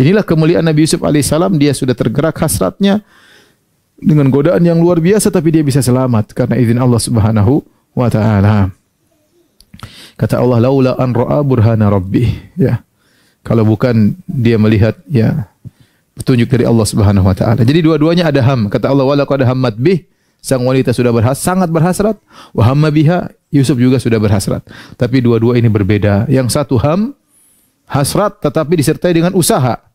Inilah kemuliaan Nabi Yusuf alaihissalam. Dia sudah tergerak hasratnya dengan godaan yang luar biasa, tapi dia bisa selamat karena izin Allah Subhanahu wa taala. Kata Allah, "Laula an ra'a burhana rabbi." Ya. Kalau bukan dia melihat ya petunjuk dari Allah Subhanahu wa taala. Jadi dua-duanya ada ham. Kata Allah, "Wa laqad hammat bih." Sang wanita sudah berhas sangat berhasrat. Wa hamma biha, Yusuf juga sudah berhasrat. Tapi dua-dua ini berbeda. Yang satu ham hasrat tetapi disertai dengan usaha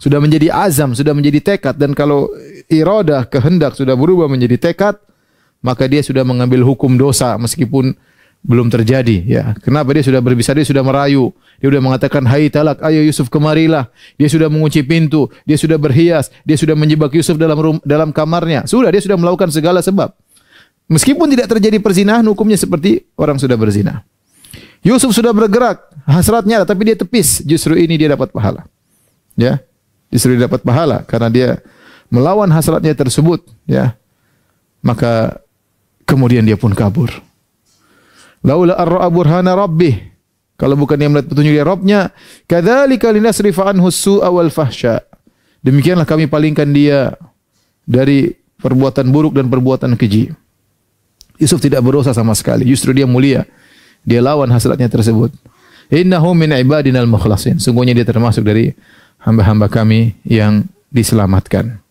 sudah menjadi azam, sudah menjadi tekad dan kalau irodah kehendak sudah berubah menjadi tekad, maka dia sudah mengambil hukum dosa meskipun belum terjadi ya. Kenapa dia sudah berbisa dia sudah merayu, dia sudah mengatakan hai talak, ayo Yusuf kemarilah. Dia sudah mengunci pintu, dia sudah berhias, dia sudah menjebak Yusuf dalam dalam kamarnya. Sudah dia sudah melakukan segala sebab. Meskipun tidak terjadi perzinahan hukumnya seperti orang sudah berzina. Yusuf sudah bergerak, hasratnya tapi dia tepis. Justru ini dia dapat pahala. Ya. Justru dia dapat pahala karena dia melawan hasratnya tersebut, ya. Maka kemudian dia pun kabur. Laula arra'a burhana rabbih. Kalau bukan dia melihat petunjuk dari Rabbnya, kadzalika linasrifa anhu su'a wal fahsya. Demikianlah kami palingkan dia dari perbuatan buruk dan perbuatan keji. Yusuf tidak berdosa sama sekali, justru dia mulia. Dia lawan hasratnya tersebut. Innahu min ibadinal mukhlasin. Sungguhnya dia termasuk dari hamba-hamba kami yang diselamatkan.